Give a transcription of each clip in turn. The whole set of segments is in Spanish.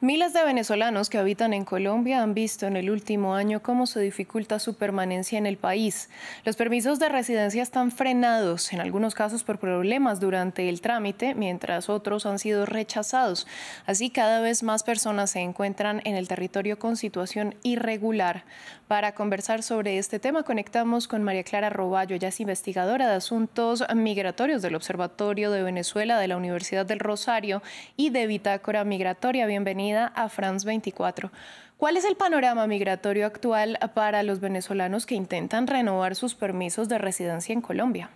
Miles de venezolanos que habitan en Colombia han visto en el último año cómo se dificulta su permanencia en el país. Los permisos de residencia están frenados, en algunos casos por problemas durante el trámite, mientras otros han sido rechazados. Así cada vez más personas se encuentran en el territorio con situación irregular. Para conversar sobre este tema conectamos con María Clara Roballo, ya es investigadora de asuntos migratorios del Observatorio de Venezuela de la Universidad del Rosario y de Bitácora Migratoria. Bienvenida a France 24. ¿Cuál es el panorama migratorio actual para los venezolanos que intentan renovar sus permisos de residencia en Colombia?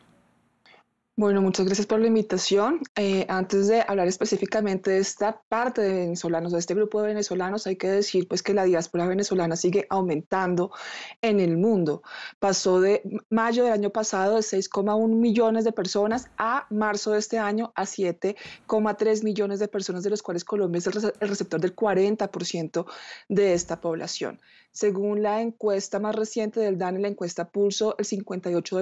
Bueno, muchas gracias por la invitación. Eh, antes de hablar específicamente de esta parte de venezolanos, de este grupo de venezolanos, hay que decir pues que la diáspora venezolana sigue aumentando en el mundo. Pasó de mayo del año pasado de 6,1 millones de personas a marzo de este año a 7,3 millones de personas, de los cuales Colombia es el, receptor del 40% de esta población. Según la encuesta más reciente del DANE, la encuesta Pulso, el 58%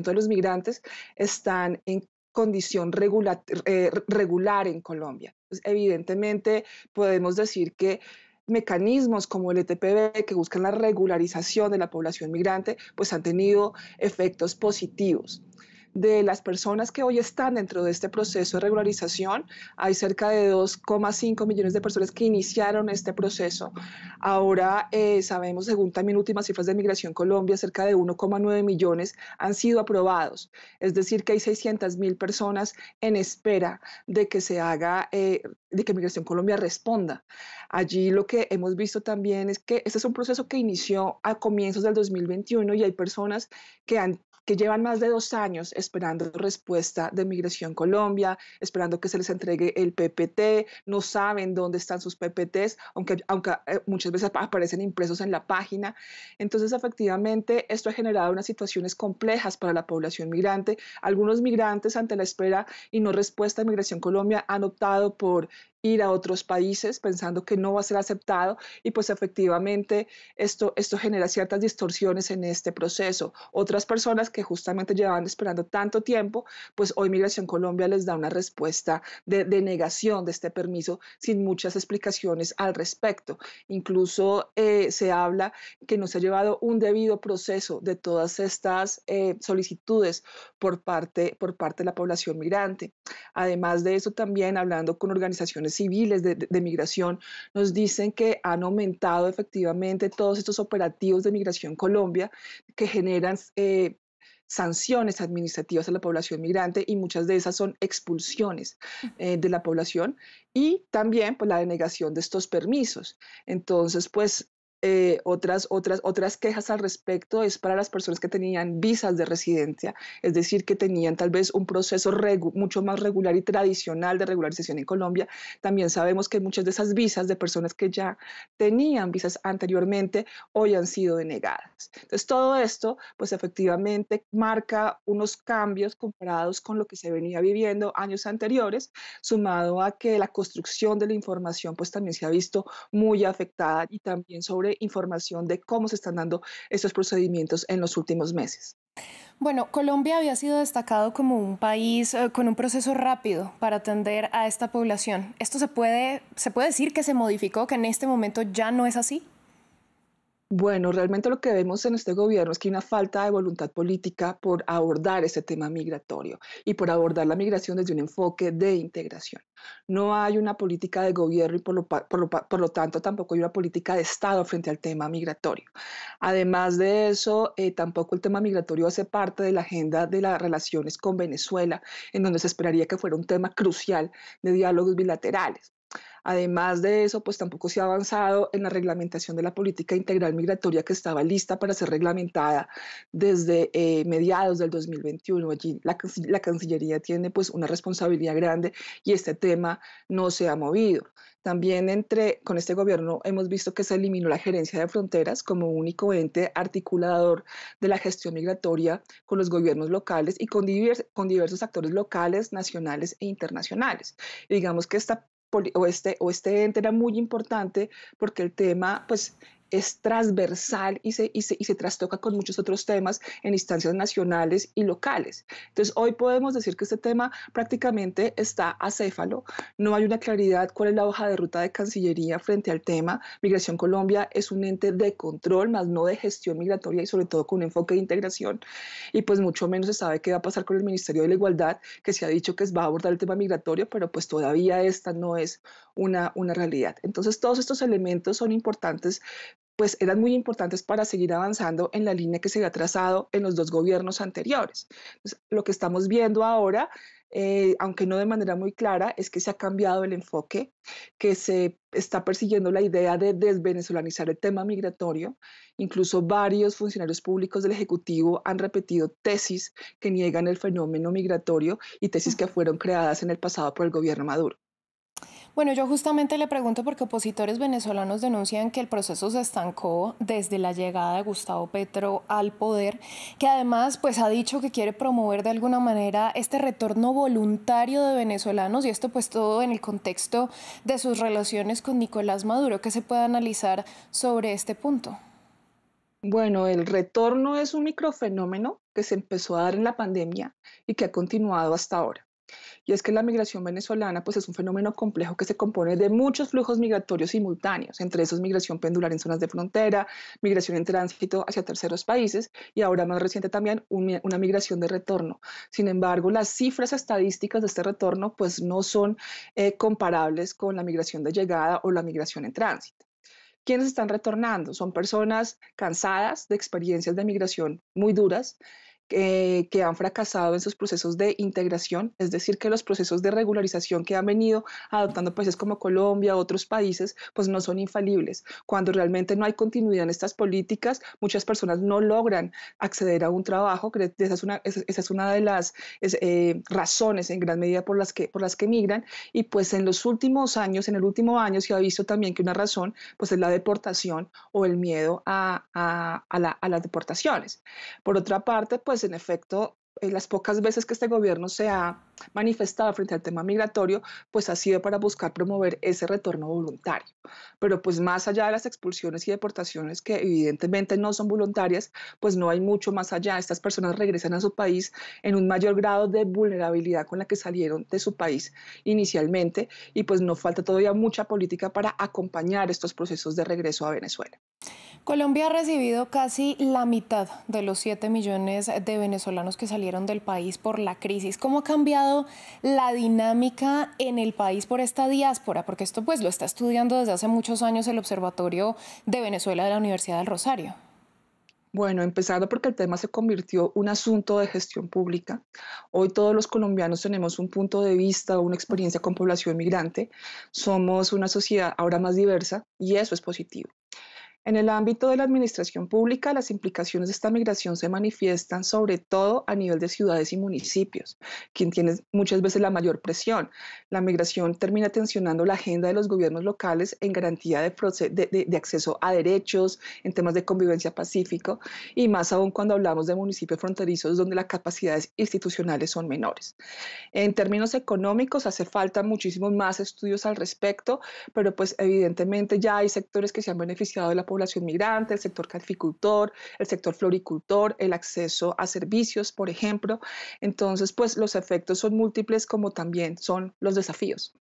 de los, migrantes es están en condición eh, regular, en Colombia. Pues, evidentemente, podemos decir que mecanismos como el ETPB que buscan la regularización de la población migrante, pues han tenido efectos positivos de las personas que hoy están dentro de este proceso de regularización, hay cerca de 2,5 millones de personas que iniciaron este proceso. Ahora eh, sabemos, según también últimas cifras de Migración Colombia, cerca de 1,9 millones han sido aprobados. Es decir, que hay 600 mil personas en espera de que se haga, eh, de que Migración Colombia responda. Allí lo que hemos visto también es que este es un proceso que inició a comienzos del 2021 y hay personas que han que llevan más de dos años esperando respuesta de Migración Colombia, esperando que se les entregue el PPT, no saben dónde están sus PPTs, aunque, aunque eh, muchas veces aparecen impresos en la página. Entonces, efectivamente, esto ha generado unas situaciones complejas para la población migrante. Algunos migrantes ante la espera y no respuesta de Migración Colombia han optado por ir a otros países pensando que no va a ser aceptado y pues efectivamente esto, esto genera ciertas distorsiones en este proceso. Otras personas que justamente llevaban esperando tanto tiempo, pues hoy Migración Colombia les da una respuesta de, negación de este permiso sin muchas explicaciones al respecto. Incluso eh, se habla que no se ha llevado un debido proceso de todas estas eh, solicitudes por parte, por parte de la población migrante. Además de eso, también hablando con organizaciones civiles de, migración nos dicen que han aumentado efectivamente todos estos operativos de migración Colombia que generan eh, sanciones administrativas a la población migrante y muchas de esas son expulsiones eh, de la población y también pues, la denegación de estos permisos. Entonces, pues eh, otras, otras, otras quejas al respecto es para las personas que tenían visas de residencia, es decir, que tenían tal vez un proceso mucho más regular y tradicional de regularización en Colombia. También sabemos que muchas de esas visas de personas que ya tenían visas anteriormente hoy han sido denegadas. Entonces, todo esto, pues efectivamente, marca unos cambios comparados con lo que se venía viviendo años anteriores, sumado a que la construcción de la información, pues también se ha visto muy afectada y también sobre información de cómo se están dando estos procedimientos en los últimos meses. Bueno, Colombia había sido destacado como un país eh, con un proceso rápido para atender a esta población. ¿Esto se puede, se puede decir que se modificó, que en este momento ya no es así? Bueno, realmente lo que vemos en este gobierno es que hay una falta de voluntad política por abordar ese tema migratorio y por abordar la migración desde un enfoque de integración. No hay una política de gobierno y por lo, tanto tampoco hay una política de Estado frente al tema migratorio. Además de eso, eh, tampoco el tema migratorio hace parte de la agenda de las relaciones con Venezuela, en donde se esperaría que fuera un tema crucial de diálogos bilaterales. Además de eso, pues tampoco se ha avanzado en la reglamentación de la política integral migratoria que estaba lista para ser reglamentada desde eh, mediados del 2021. Allí la, Cancillería tiene pues una responsabilidad grande y este tema no se ha movido. También entre, con este gobierno hemos visto que se eliminó la gerencia de fronteras como único ente articulador de la gestión migratoria con los gobiernos locales y con, diversos actores locales, nacionales e internacionales. digamos que esta o este, o este ente era muy importante porque el tema, pues, es transversal y se, y se, y se trastoca con muchos otros temas en instancias nacionales y locales. Entonces, hoy podemos decir que este tema prácticamente está acéfalo, no hay una claridad cuál es la hoja de ruta de Cancillería frente al tema. Migración Colombia es un ente de control, más no de gestión migratoria y sobre todo con un enfoque de integración. Y pues mucho menos se sabe qué va a pasar con el Ministerio de la Igualdad, que se ha dicho que va a abordar el tema migratorio, pero pues todavía esta no es una, una realidad. Entonces, todos estos elementos son importantes pues eran muy importantes para seguir avanzando en la línea que se había trazado en los dos gobiernos anteriores. lo que estamos viendo ahora, eh, aunque no de manera muy clara, es que se ha cambiado el enfoque, que se está persiguiendo la idea de desvenezolanizar el tema migratorio. Incluso varios funcionarios públicos del Ejecutivo han repetido tesis que niegan el fenómeno migratorio y tesis que fueron creadas en el pasado por el gobierno Maduro. Bueno, yo justamente le pregunto porque opositores venezolanos denuncian que el proceso se estancó desde la llegada de Gustavo Petro al poder, que además pues ha dicho que quiere promover de alguna manera este retorno voluntario de venezolanos y esto pues todo en el contexto de sus relaciones con Nicolás Maduro. ¿Qué se puede analizar sobre este punto? Bueno, el retorno es un microfenómeno que se empezó a dar en la pandemia y que ha continuado hasta ahora. Y es que la migración venezolana pues, es un fenómeno complejo que se compone de muchos flujos migratorios simultáneos, entre esos migración pendular en zonas de frontera, migración en tránsito hacia terceros países y ahora más reciente también una migración de retorno. Sin embargo, las cifras estadísticas de este retorno pues, no son eh, comparables con la migración de llegada o la migración en tránsito. ¿Quiénes están retornando? Son personas cansadas de experiencias de migración muy duras, eh, que han fracasado en sus procesos de integración, es decir, que los procesos de regularización que han venido adoptando países como Colombia, otros países, pues no son infalibles. Cuando realmente no hay continuidad en estas políticas, muchas personas no logran acceder a un trabajo, esa es una, de las eh, razones en gran medida por las, que, por las que migran, y pues en los últimos años, en el último año se ha visto también que una razón pues es la deportación o el miedo a, a las deportaciones. Por otra parte, pues en efecto, las pocas veces que este gobierno se ha manifestado frente al tema migratorio, pues ha sido para buscar promover ese retorno voluntario. Pero pues más allá de las expulsiones y deportaciones que evidentemente no son voluntarias, pues no hay mucho más allá. Estas personas regresan a su país en un mayor grado de vulnerabilidad con la que salieron de su país inicialmente y pues no falta todavía mucha política para acompañar estos procesos de regreso a Venezuela. Colombia ha recibido casi la mitad de los 7 millones de venezolanos que salieron del país por la crisis. ¿Cómo ha cambiado la dinámica en el país por esta diáspora? Porque esto pues lo está estudiando desde hace muchos años el Observatorio de Venezuela de la Universidad del Rosario. Bueno, empezando porque el tema se convirtió un asunto de gestión pública. Hoy todos los colombianos tenemos un punto de vista, una experiencia con población migrante. Somos una sociedad ahora más diversa y eso es positivo. En el ámbito de la administración pública, las implicaciones de esta migración se manifiestan sobre todo a nivel de ciudades y municipios, quien tiene muchas veces la mayor presión. La migración termina tensionando la agenda de los gobiernos locales en garantía de, de, de acceso a derechos, en temas de convivencia pacífico y más aún cuando hablamos de municipios fronterizos donde las capacidades institucionales son menores. En términos económicos, hace falta muchísimos más estudios al respecto, pero pues evidentemente ya hay sectores que se han beneficiado de la población migrante, el sector caficultor, el sector floricultor, el acceso a servicios, por ejemplo. Entonces, pues los efectos son múltiples como también son los desafíos.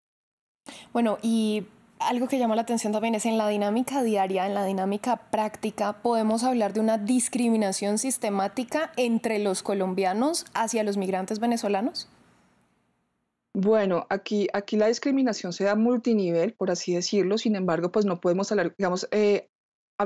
Bueno, y algo que llama la atención también es en la dinámica diaria, en la dinámica práctica, podemos hablar de una discriminación sistemática entre los colombianos hacia los migrantes venezolanos. Bueno, aquí, aquí la discriminación se da multinivel, por así decirlo, sin embargo, pues no podemos hablar, digamos, eh,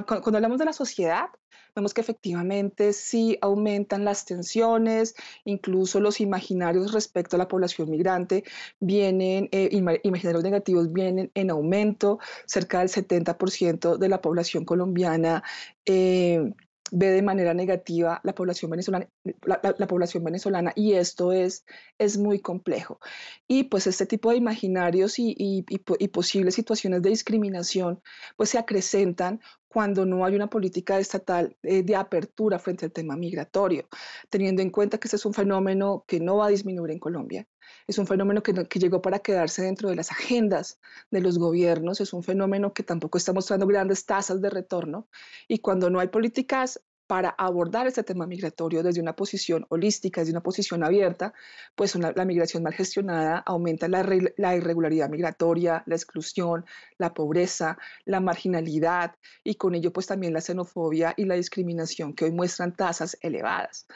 cuando hablamos de la sociedad, vemos que efectivamente sí aumentan las tensiones, incluso los imaginarios respecto a la población migrante vienen, eh, imaginarios negativos vienen en aumento, cerca del 70% de la población colombiana. Eh, ve de manera negativa la población venezolana, la, población venezolana y esto es, es muy complejo. Y pues este tipo de imaginarios y, posibles situaciones de discriminación pues se acrecentan cuando no hay una política estatal eh, de apertura frente al tema migratorio, teniendo en cuenta que este es un fenómeno que no va a disminuir en Colombia, es un fenómeno que, llegó para quedarse dentro de las agendas de los gobiernos, es un fenómeno que tampoco está mostrando grandes tasas de retorno y cuando no hay políticas para abordar este tema migratorio desde una posición holística, desde una posición abierta, pues la migración mal gestionada aumenta la irregularidad migratoria, la exclusión, la pobreza, la marginalidad y con ello pues también la xenofobia y la discriminación que hoy muestran tasas elevadas.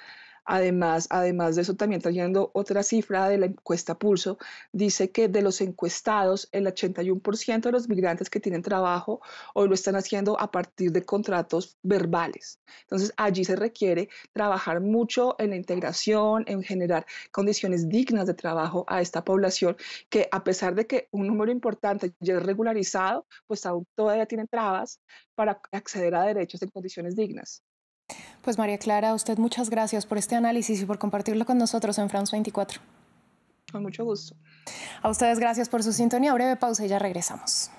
Además, además de eso, también trayendo otra cifra de la encuesta Pulso, dice que de los encuestados, el 81% de los migrantes que tienen trabajo hoy lo están haciendo a partir de contratos verbales. Entonces, allí se requiere trabajar mucho en la integración, en generar condiciones dignas de trabajo a esta población, que a pesar de que un número importante ya es regularizado, pues aún todavía tienen trabas para acceder a derechos en condiciones dignas. Pues María Clara, a usted muchas gracias por este análisis y por compartirlo con nosotros en France 24. Con mucho gusto. A ustedes gracias por su sintonía. Breve pausa y ya regresamos.